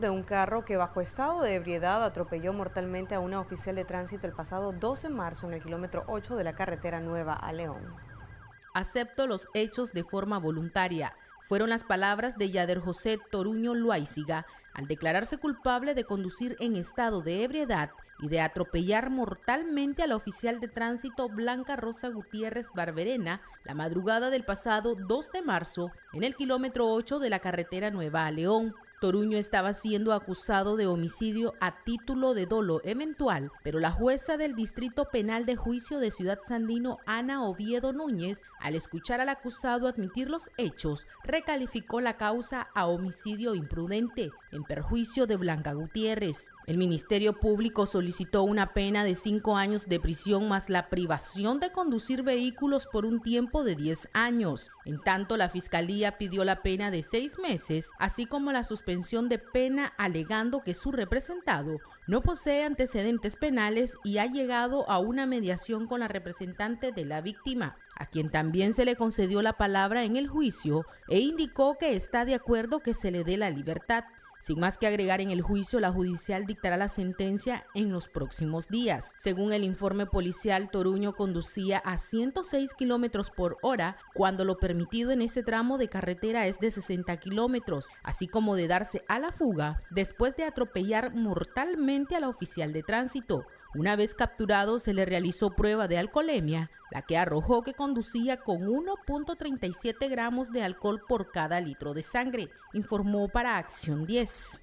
de un carro que bajo estado de ebriedad atropelló mortalmente a una oficial de tránsito el pasado 12 de marzo en el kilómetro 8 de la carretera Nueva a León. Acepto los hechos de forma voluntaria. Fueron las palabras de Yader José Toruño Luáiziga al declararse culpable de conducir en estado de ebriedad y de atropellar mortalmente a la oficial de tránsito Blanca Rosa Gutiérrez Barberena la madrugada del pasado 2 de marzo en el kilómetro 8 de la carretera Nueva a León. Toruño estaba siendo acusado de homicidio a título de dolo eventual, pero la jueza del Distrito Penal de Juicio de Ciudad Sandino, Ana Oviedo Núñez, al escuchar al acusado admitir los hechos, recalificó la causa a homicidio imprudente en perjuicio de Blanca Gutiérrez. El Ministerio Público solicitó una pena de cinco años de prisión más la privación de conducir vehículos por un tiempo de 10 años. En tanto, la Fiscalía pidió la pena de seis meses, así como la suspensión de pena alegando que su representado no posee antecedentes penales y ha llegado a una mediación con la representante de la víctima, a quien también se le concedió la palabra en el juicio e indicó que está de acuerdo que se le dé la libertad. Sin más que agregar en el juicio, la judicial dictará la sentencia en los próximos días. Según el informe policial, Toruño conducía a 106 kilómetros por hora cuando lo permitido en ese tramo de carretera es de 60 kilómetros, así como de darse a la fuga después de atropellar mortalmente a la oficial de tránsito una vez capturado se le realizó prueba de alcoholemia, la que arrojó que conducía con 1.37 gramos de alcohol por cada litro de sangre, informó para Acción 10.